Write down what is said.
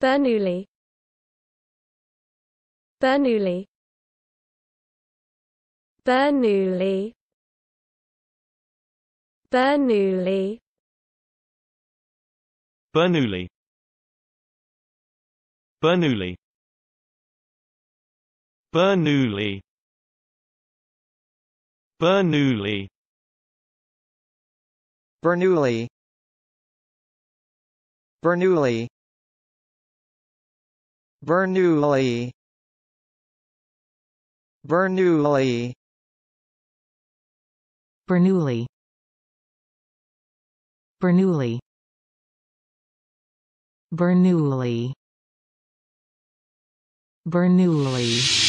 Bernoulli Bernoulli Bernoulli Bernoulli Bernoulli Bernoulli Bernoulli Bernoulli Bernoulli Bernoulli Bernoulli Bernoulli Bernoulli Bernoulli Bernoulli Bernoulli